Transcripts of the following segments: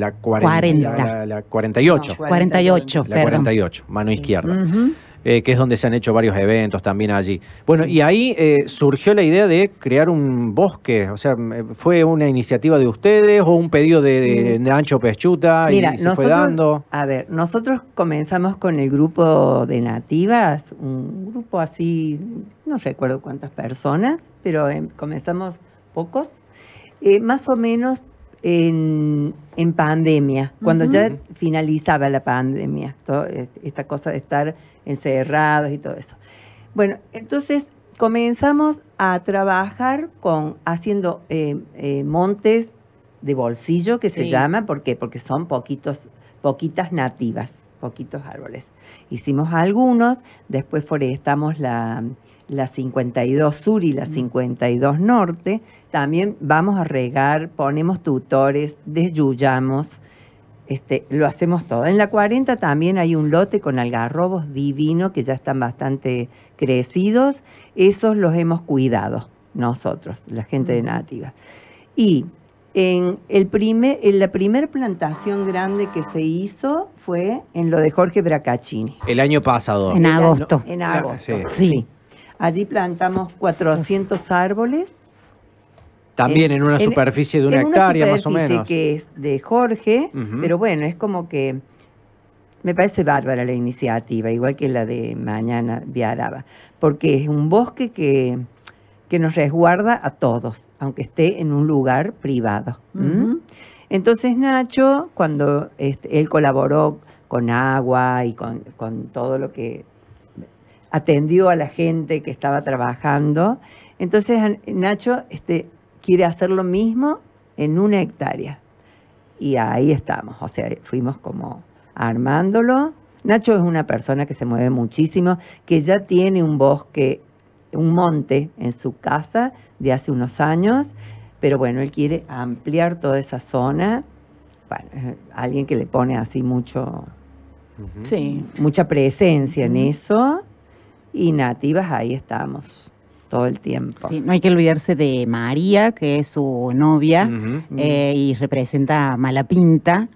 la, 40, 48. 48, La 48, mano izquierda. Eh, que es donde se han hecho varios eventos también allí. Bueno, y ahí eh, surgió la idea de crear un bosque, o sea, ¿fue una iniciativa de ustedes o un pedido de, mm. Ancho Pechuta y se fue dando? A ver, nosotros comenzamos con el grupo de nativas, un grupo así, no recuerdo cuántas personas, pero em, comenzamos pocos, eh, más o menos en, en pandemia, cuando ya finalizaba la pandemia, todo, e, esta cosa de estar encerrados y todo eso. Bueno, entonces comenzamos a trabajar con haciendo eh, eh, montes de bolsillo que se llama, ¿por qué? Porque son poquitos, poquitas nativas, poquitos árboles. Hicimos algunos, después forestamos la, la 52 Sur y la 52 Norte. También vamos a regar, ponemos tutores, desyuyamos, este, lo hacemos todo. En la 40 también hay un lote con algarrobos divinos que ya están bastante crecidos. Esos los hemos cuidado nosotros, la gente de Nativas. Y en, el primer, en la primera plantación grande que se hizo fue en lo de Jorge Bracaccini. El año pasado. En agosto. En agosto. sí. Allí plantamos 400 árboles. También eh, en, una superficie de una hectárea más o menos. que es de Jorge, pero bueno, es como que me parece bárbara la iniciativa, igual que la de mañana Viaraba, porque es un bosque que, que nos resguarda a todos, aunque esté en un lugar privado. ¿Mm? Entonces Nacho, cuando este, él colaboró con agua y con, con todo lo que atendió a la gente que estaba trabajando. Entonces Nacho este, quiere hacer lo mismo en una hectárea. Y ahí estamos, o sea, fuimos como armándolo. Nacho es una persona que se mueve muchísimo, que ya tiene un bosque, un monte en su casa de hace unos años, pero bueno, él quiere ampliar toda esa zona. Bueno, alguien que le pone así mucho, sí. mucha presencia en eso y nativas, ahí estamos todo el tiempo. no hay que olvidarse de María, que es su novia eh, y representa Malapinta.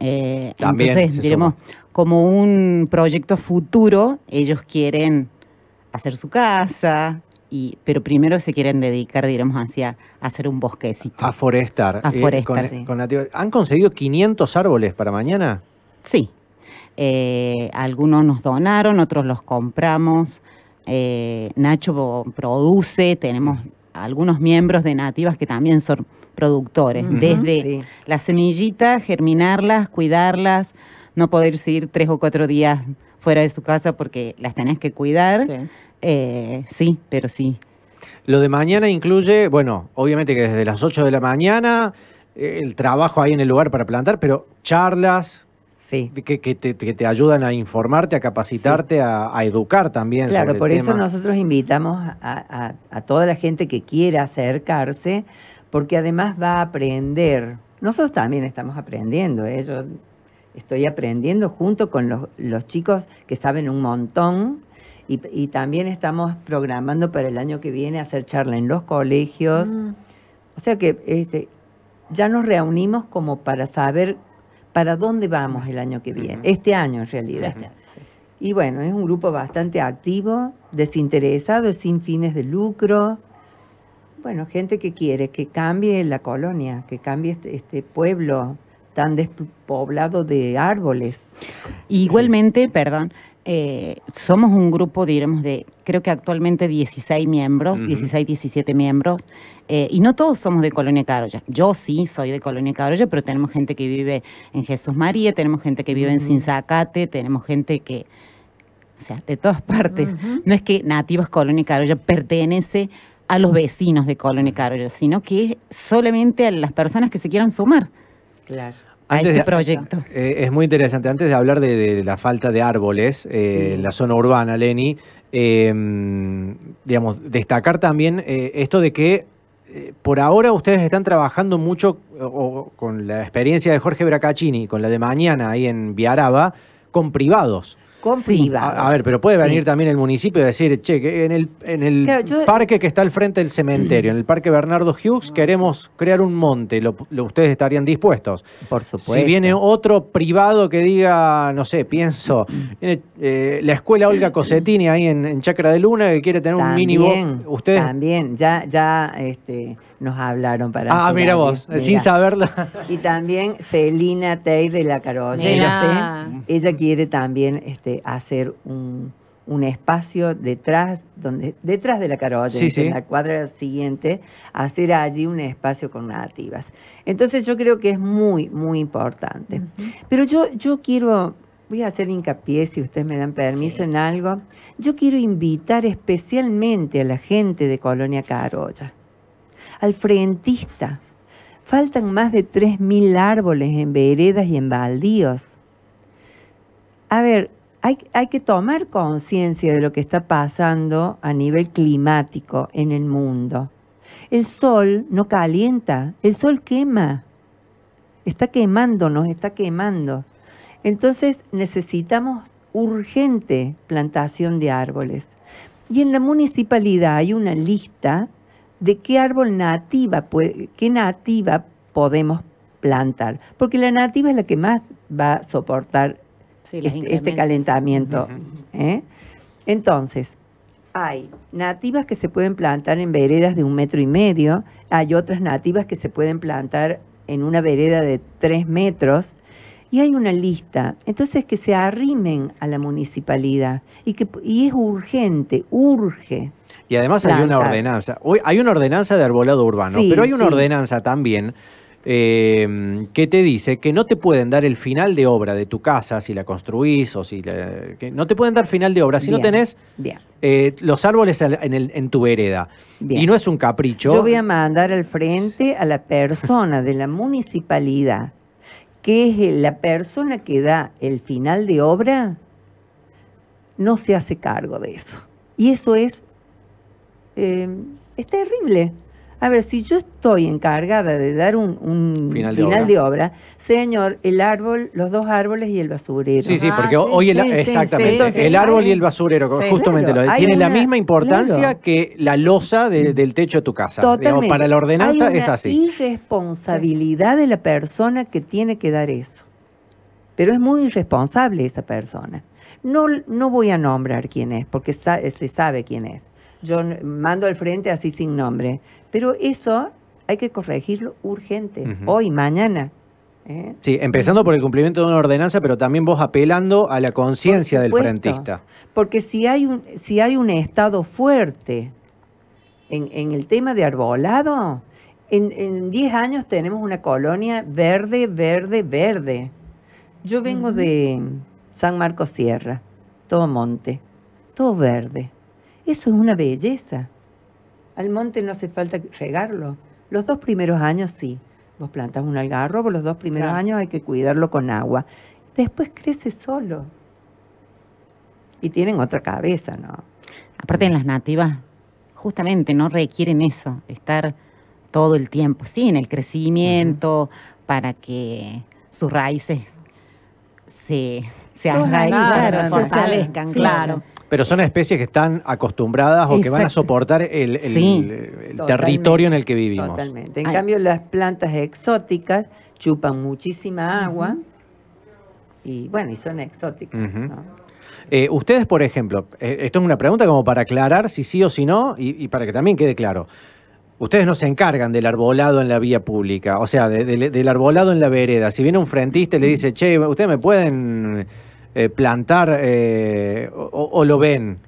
Eh, entonces, diremos, como un proyecto futuro, ellos quieren hacer su casa, y, pero primero se quieren dedicar, diremos, a hacer un bosquecito. A forestar. Eh, ¿Han conseguido 500 árboles para mañana? Sí. Eh, algunos nos donaron, otros los compramos. Eh, Nacho produce, tenemos algunos miembros de Nativas que también son productores, desde las semillitas, germinarlas, cuidarlas, no poder ir tres o cuatro días fuera de su casa porque las tenés que cuidar. Sí, eh, sí pero sí. Lo de mañana incluye, bueno, obviamente que desde las 8 de la mañana, el trabajo ahí en el lugar para plantar, pero charlas, que, te, ayudan a informarte, a capacitarte, a, educar también. Claro, por eso nosotros invitamos a, toda la gente que quiera acercarse, porque además va a aprender. Nosotros también estamos aprendiendo, ¿eh? yo estoy aprendiendo junto con los, chicos que saben un montón. Y, también estamos programando para el año que viene hacer charla en los colegios. Mm. O sea que este, ya nos reunimos como para saber para dónde vamos el año que viene, este año en realidad. Este y bueno, es un grupo bastante activo, desinteresado, sin fines de lucro. Bueno, gente que quiere que cambie la colonia, que cambie este, este pueblo tan despoblado de árboles. igualmente, perdón, eh, somos un grupo, diremos, de creo que actualmente 16 miembros, 16, 17 miembros, eh, y no todos somos de Colonia Carolla. Yo sí soy de Colonia Carolla, pero tenemos gente que vive en Jesús María, tenemos gente que vive en Sinzacate, tenemos gente que, o sea, de todas partes. No es que Nativas Colonia Carolla pertenece a los vecinos de Colonia Carolla, sino que es solamente a las personas que se quieran sumar. Claro proyecto. Eh, es muy interesante. Antes de hablar de, la falta de árboles eh, en la zona urbana, Leni, em, digamos, destacar también eh, esto de que por ahora ustedes están trabajando mucho con la experiencia de Jorge Bracaccini, con la de mañana ahí en Viaraba, con privados sí. A, ver, pero puede venir también el municipio y decir, che, en el, en el parque que está al frente del cementerio, en el parque Bernardo Hughes, queremos crear un monte, lo, ustedes estarían dispuestos. Por supuesto. Si viene otro privado que diga, no sé, pienso, eh, la escuela Olga Cosetini ahí en, Chacra de Luna que quiere tener un mini... Ustedes... También, ya, ya, este nos hablaron para. Ah, mira vos, sin saberlo. Y también Celina Tey de la Carolla. Ella quiere también este, hacer un, espacio detrás, donde, detrás de la Carolla, en la cuadra siguiente, hacer allí un espacio con nativas. Entonces yo creo que es muy, muy importante. Pero yo, yo quiero voy a hacer hincapié, si ustedes me dan permiso, en algo. Yo quiero invitar especialmente a la gente de Colonia Carolla al frentista. Faltan más de 3.000 árboles en veredas y en baldíos. A ver, hay, que tomar conciencia de lo que está pasando a nivel climático en el mundo. El sol no calienta, el sol quema. Está quemando, nos está quemando. Entonces necesitamos urgente plantación de árboles. Y en la municipalidad hay una lista de qué árbol nativa, qué nativa podemos plantar, porque la nativa es la que más va a soportar este, este calentamiento. ¿eh? Entonces, hay nativas que se pueden plantar en veredas de un metro y medio, hay otras nativas que se pueden plantar en una vereda de tres metros, y hay una lista. Entonces, que se arrimen a la municipalidad y, que, y es urgente, urge y además hay una ordenanza. hay una ordenanza de arbolado urbano, pero hay una ordenanza también em, que te dice que no te pueden dar el final de obra de tu casa si la construís o si la, no te pueden dar final de obra si no tenés eh, los árboles en, tu vereda. Y no es un capricho. Yo voy a mandar al frente a la persona de la municipalidad, que es la persona que da el final de obra, no se hace cargo de eso. Y eso es eh, es terrible. A ver, si yo estoy encargada de dar un, final, de, obra. señor, el árbol, los dos árboles y el basurero. Sí, sí, ah, porque hoy exactamente, el árbol y el basurero, justamente tiene la misma importancia que la losa mm. del techo de tu casa. Totalmente. para la ordenanza es irresponsabilidad de la persona que tiene que dar eso. Pero es muy irresponsable esa persona. No, no voy a nombrar quién es, porque se sabe quién es yo mando al frente así sin nombre. Pero eso hay que corregirlo urgente, hoy, mañana. ¿eh? Sí, empezando por el cumplimiento de una ordenanza, pero también vos apelando a la conciencia del frentista. Porque si hay un, si hay un Estado fuerte en, el tema de arbolado, en 10 años tenemos una colonia verde, verde, verde. Yo vengo de San Marcos Sierra, todo monte, todo verde. Eso es una belleza. Al monte no hace falta regarlo. Los dos primeros años sí. Vos plantas un algarrobo, los dos primeros años hay que cuidarlo con agua. Después crece solo. Y tienen otra cabeza, ¿no? Aparte en las nativas, justamente no requieren eso, estar todo el tiempo, sí, en el crecimiento, para que sus raíces se, se arraigan, se fortalezcan, claro. Pero son especies que están acostumbradas o que van a soportar el, territorio en el que vivimos. Totalmente. En cambio, las plantas exóticas chupan muchísima agua y bueno, y son exóticas. Eh, ustedes, por ejemplo, eh, esto es una pregunta como para aclarar si sí o si no y, para que también quede claro. Ustedes no se encargan del arbolado en la vía pública, o sea, del arbolado en la vereda. Si viene un frentista y le dice, che, ustedes me pueden eh, plantar eh, o, lo ven?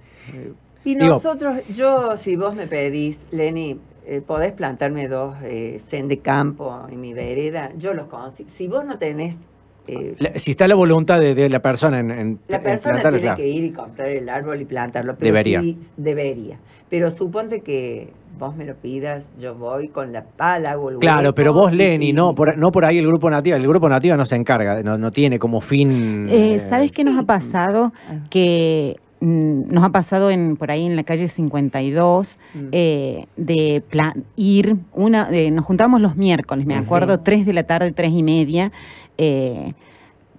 Y nosotros, yo, si vos me pedís, Leni, eh, podés plantarme dos eh, de campo en mi vereda, yo los consigo. Si vos no tenés eh, si está la voluntad de, la persona en, La persona tiene que ir y comprar el árbol y plantarlo. Pero debería. Sí, debería. Pero suponte que vos me lo pidas, yo voy con la pala, hago el Claro, pero vos, Lenny, no, por, no por ahí el grupo nativo. El grupo nativo no se encarga, no, tiene como fin... Eh, eh, ¿Sabes qué nos ha pasado? Ah. Que Mm, nos ha pasado en, por ahí en la calle 52 mm. eh, de ir, una, nos juntamos los miércoles, me acuerdo, 3 de la tarde, 3 y media, eh,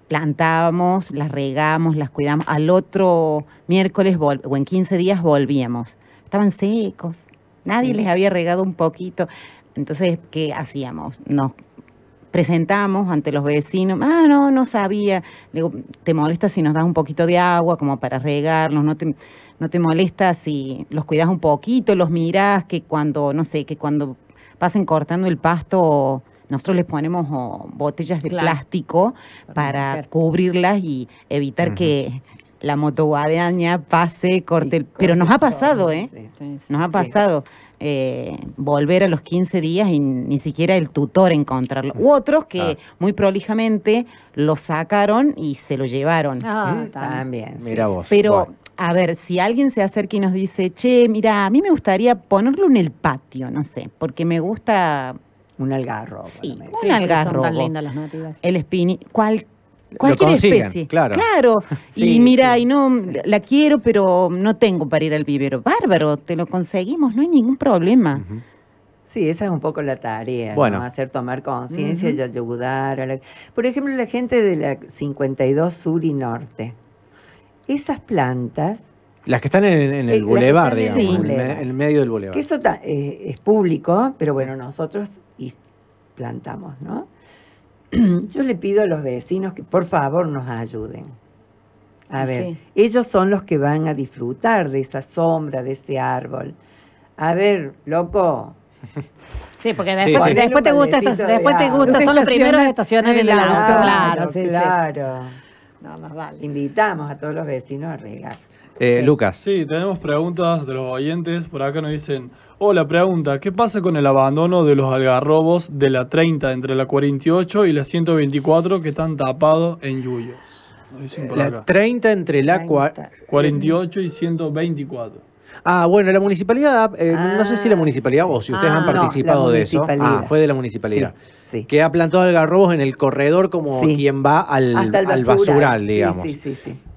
plantábamos, las regamos, las cuidamos, al otro miércoles o en 15 días volvíamos, estaban secos, nadie mm. les había regado un poquito, entonces, ¿qué hacíamos? Nos presentamos ante los vecinos, ah, no, no sabía, Le te molesta si nos das un poquito de agua como para regarlos, no te, no te molesta si los cuidas un poquito, los miras, que cuando, no sé, que cuando pasen cortando el pasto, nosotros les ponemos oh, botellas de plástico para cubrirlas y evitar que la motoguadaña pase, corte, pero nos ha pasado, ¿eh? nos ha pasado. Eh, volver a los 15 días y ni siquiera el tutor encontrarlo. U otros que muy prolijamente lo sacaron y se lo llevaron. Ah, también. Mira vos. Pero, a ver, si alguien se acerca y nos dice, che, mira, a mí me gustaría ponerlo en el patio, no sé, porque me gusta... Un algarro. Sí, un algarro. las El espini, cual cualquier especie. Claro. y mira, y no la quiero, pero no tengo para ir al vivero. Bárbaro, te lo conseguimos, no hay ningún problema. Sí, esa es un poco la tarea, bueno. hacer tomar conciencia y ayudar. Por ejemplo, la gente de la 52 Sur y Norte. Esas plantas las que están en, el eh, bulevar, digamos, sí. en, el medio del bulevar. eso eh, es público, pero bueno, nosotros plantamos, ¿no? yo le pido a los vecinos que por favor nos ayuden. A ver, ellos son los que van a disfrutar de esa sombra, de ese árbol. A ver, loco. Sí, porque después, te gusta, después te gusta, son los primeros a estacionar en el auto, claro. Claro. No, más vale. Invitamos a todos los vecinos a regar. Eh, Lucas. Sí, tenemos preguntas de los oyentes. Por acá nos dicen, Hola, pregunta, ¿qué pasa con el abandono de los algarrobos de la 30 entre la 48 y la 124 que están tapados en yuyos? La 30 entre la 48 y 124. Ah, bueno, la municipalidad, eh, no sé si la ah, municipalidad o si ustedes ah, han participado de eso. Ah, fue de la municipalidad. Sí, Que ha plantado algarrobos en el corredor como quien va al, al basural, digamos.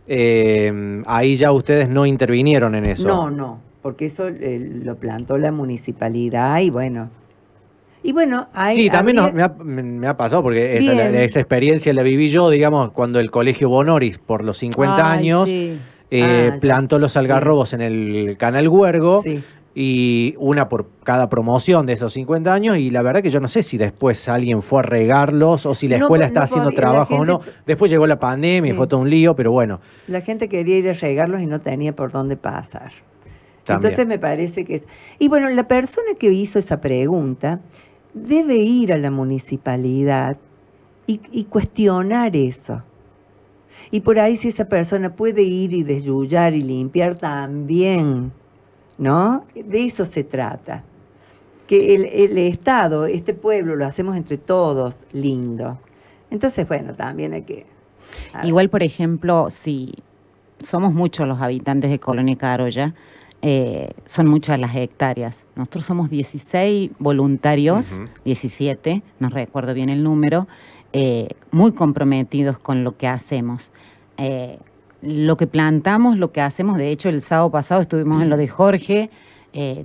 Eh, ahí ya ustedes no intervinieron en eso. No, no porque eso eh, lo plantó la municipalidad y bueno. Y bueno, Sí, también me, ha, pasado, porque esa, experiencia la viví yo, digamos, cuando el Colegio Bonoris, por los 50 años, eh, ah, plantó los algarrobos en el Canal Huergo. y una por cada promoción de esos 50 años y la verdad que yo no sé si después alguien fue a regarlos o si la escuela está haciendo trabajo o no. Después llegó la pandemia y fue todo un lío, pero bueno. La gente quería ir a regarlos y no tenía por dónde pasar. Entonces me parece que es... Y bueno, la persona que hizo esa pregunta debe ir a la municipalidad y, cuestionar eso. Y por ahí si esa persona puede ir y desyullar y limpiar también, ¿no? De eso se trata. Que el, el Estado, este pueblo, lo hacemos entre todos lindo. Entonces, bueno, también hay que... Igual, por ejemplo, si somos muchos los habitantes de Colonia Carolla, eh, son muchas las hectáreas. Nosotros somos 16 voluntarios, 17, no recuerdo bien el número, eh, muy comprometidos con lo que hacemos. Eh, lo que plantamos, lo que hacemos, de hecho el sábado pasado estuvimos en lo de Jorge,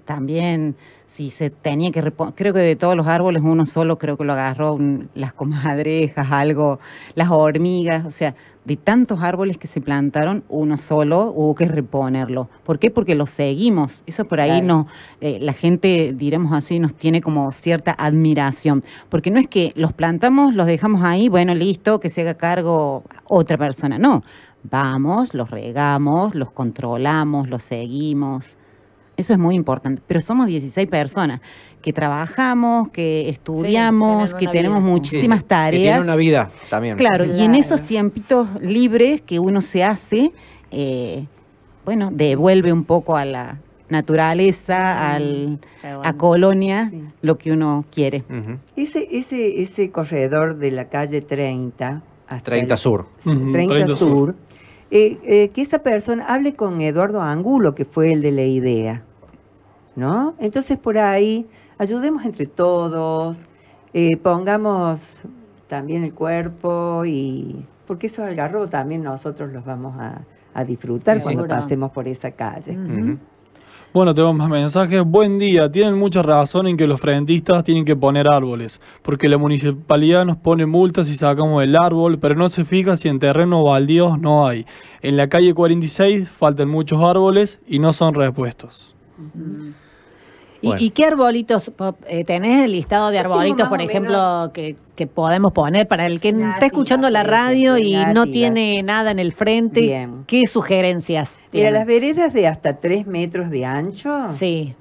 también si se tenía que reponer, creo que de todos los árboles uno solo creo que lo agarró las comadrejas, algo, las hormigas, o sea, de tantos árboles que se plantaron, uno solo hubo que reponerlo. ¿Por qué? Porque lo seguimos. Eso por ahí no eh, la gente, diremos así, nos tiene como cierta admiración. Porque no es que los plantamos, los dejamos ahí, bueno, listo, que se haga cargo otra persona. No, vamos, los regamos, los controlamos, los seguimos. Eso es muy importante. Pero somos 16 personas que trabajamos, que estudiamos, que tenemos muchísimas tareas. Que una vida también. Claro, y en esos tiempitos libres que uno se hace, eh, bueno, devuelve un poco a la naturaleza, al, a colonia, lo que uno quiere. ese, ese, ese corredor de la calle 30, hasta 30 Sur. 30, Sur eh, eh, que esa persona hable con Eduardo Angulo, que fue el de la idea, ¿no? Entonces por ahí ayudemos entre todos, eh, pongamos también el cuerpo y porque esos agarró también nosotros los vamos a, disfrutar cuando pasemos por esa calle. Bueno, tengo más mensajes. Buen día, tienen mucha razón en que los frentistas tienen que poner árboles, porque la municipalidad nos pone multas y sacamos el árbol, pero no se fija si en terreno baldíos no hay. En la calle 46 faltan muchos árboles y no son repuestos. ¿Y, qué arbolitos eh, tenés el listado de arbolitos, por ejemplo, que que podemos poner para el que está escuchando la, radio y no tiene nada en el frente? ¿Qué sugerencias? Mira, las veredas de hasta 3 metros de ancho. Sí.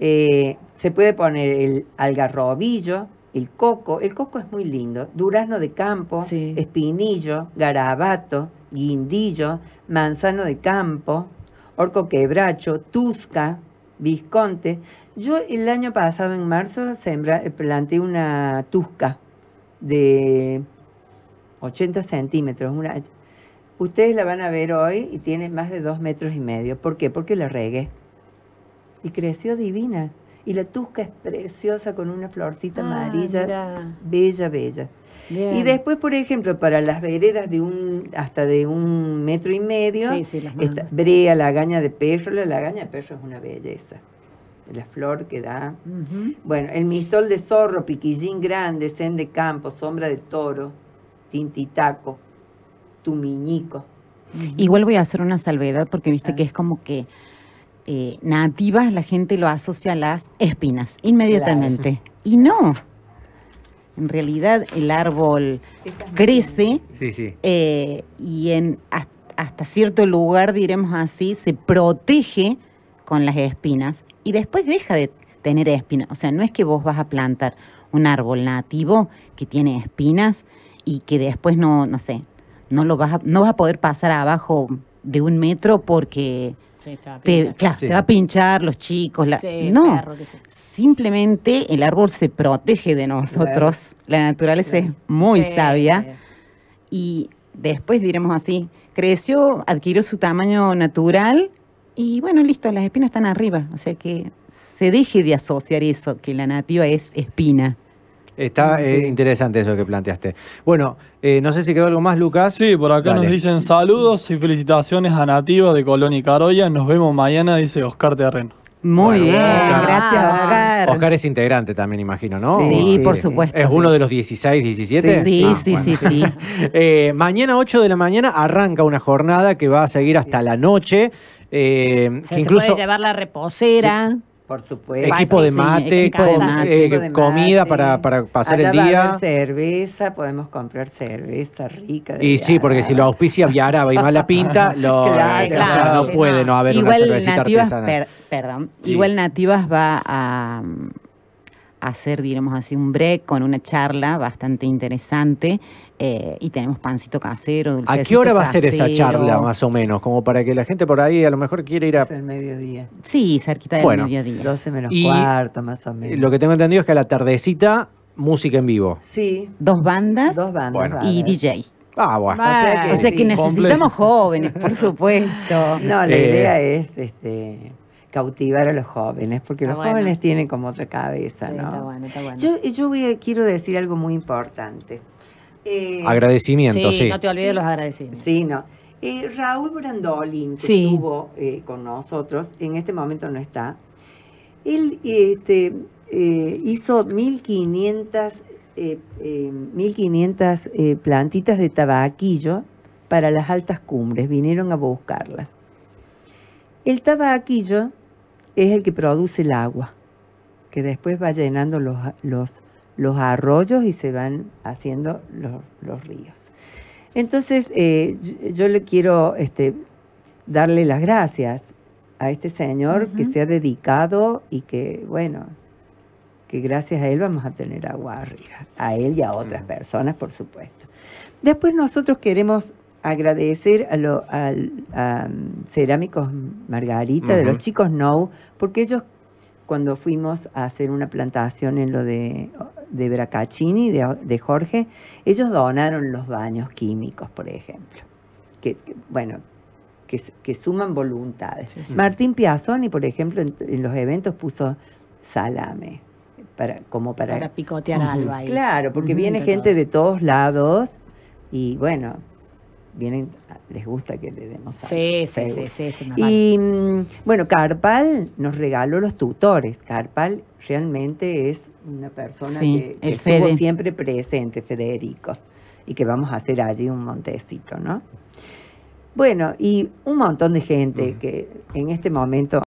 Eh, se puede poner el algarrobillo, el coco. El coco es muy lindo. Durazno de campo, espinillo, garabato, guindillo, manzano de campo, orco quebracho, tusca, visconte. Yo el año pasado, en marzo, sembra, planté una tusca de 80 centímetros. Una, ustedes la van a ver hoy y tiene más de 2 metros y medio. ¿Por qué? Porque la regué. Y creció divina. Y la tusca es preciosa con una florcita ah, amarilla. Bella, bella. Y después, por ejemplo, para las veredas de un hasta de un metro y medio, sí, la la esta, de perro, la lagaña de perro es una belleza la flor que da. Bueno, el mistol de zorro, piquillín grande, sen de campo, sombra de toro, tintitaco, tumiñico. Igual voy a hacer una salvedad porque viste que es como que eh, nativas la gente lo asocia a las espinas inmediatamente. Y no. En realidad el árbol crece eh, y en, hasta, cierto lugar, diremos así, se protege con las espinas y después deja de tener espinas. O sea, no es que vos vas a plantar un árbol nativo que tiene espinas y que después no, no sé, no lo vas a, no vas a poder pasar abajo de un metro porque te, va a pinchar los chicos. no, simplemente el árbol se protege de nosotros. La naturaleza es muy sabia. Y después diremos así, creció, adquirió su tamaño natural y bueno, listo, las espinas están arriba, o sea que se deje de asociar eso, que la nativa es espina. Está ah, eh, interesante eso que planteaste. Bueno, eh, no sé si quedó algo más, Lucas. Sí, por acá nos dicen saludos y felicitaciones a Nativa de Colón y Carolla. Nos vemos mañana, dice Oscar Terreno. Muy bien, gracias Oscar. Oscar es integrante también, imagino, ¿no? Sí, por supuesto. ¿Es uno de los 16, 17? Sí, sí, ah, sí, sí, eh, mañana 8 de la mañana arranca una jornada que va a seguir hasta la noche. Eh, incluso, se puede llevar la reposera. Por supuesto. Equipo de mate, comida Para, para, pasar el día. cerveza, podemos comprar cerveza rica. y sí, porque si lo auspicia Viaraba y mala pinta, lo, claro, eh, o sea, no puede no, haber una cervecita artesana. perdón, Igual Nativas va a, hacer, diremos así, un break con una charla bastante interesante eh, y tenemos pancito casero, dulce ¿A qué hora va a ser esa charla, más o menos? Como para que la gente por ahí a lo mejor quiera ir a... Es el mediodía. Sí, cerquita del bueno, mediodía. 12 menos cuarto, más o menos. Lo que tengo entendido es que a la tardecita, música en vivo. Sí. Dos bandas, Dos bandas y DJ. Ah, bueno. O sea que, necesitamos jóvenes, por supuesto. No, la eh, idea es este, cautivar a los jóvenes, porque los jóvenes tienen como otra cabeza, ¿no? Está bueno, está bueno. Yo, voy, quiero decir algo muy importante. Eh, agradecimiento, sí, No te olvides los agradecimientos. Sí, no. Eh, Raúl Brandolin, que estuvo eh, con nosotros, en este momento no está, él este, hizo 1.500 1500 plantitas de tabaquillo para las altas cumbres, vinieron a buscarlas. El tabaquillo es el que produce el agua, que después va llenando los, los, los arroyos y se van haciendo los, ríos. Entonces, eh, yo, le quiero este, darle las gracias a este señor que se ha dedicado y que, bueno, que gracias a él vamos a tener agua arriba, a él y a otras mm. personas, por supuesto. Después nosotros queremos agradecer a, lo, mm, Cerámicos Margarita, de los chicos No, porque ellos cuando fuimos a hacer una plantación en lo de, de Bracaccini, de, Jorge, ellos donaron los baños químicos, por ejemplo. Que, bueno, que, suman voluntades. Martín Piazzoni, por ejemplo, en, los eventos puso salame. Para, como para, para picotear algo ahí. Claro, porque viene gente de todos lados y bueno, vienen, les gusta que le demos algo. Sí, sí, sí, sí, sí Y mm, bueno, Carpal nos regaló los tutores. Carpal realmente es una persona que, estuvo siempre presente, Federico, y que vamos a hacer allí un montecito, ¿no? Bueno, y un montón de gente que en este momento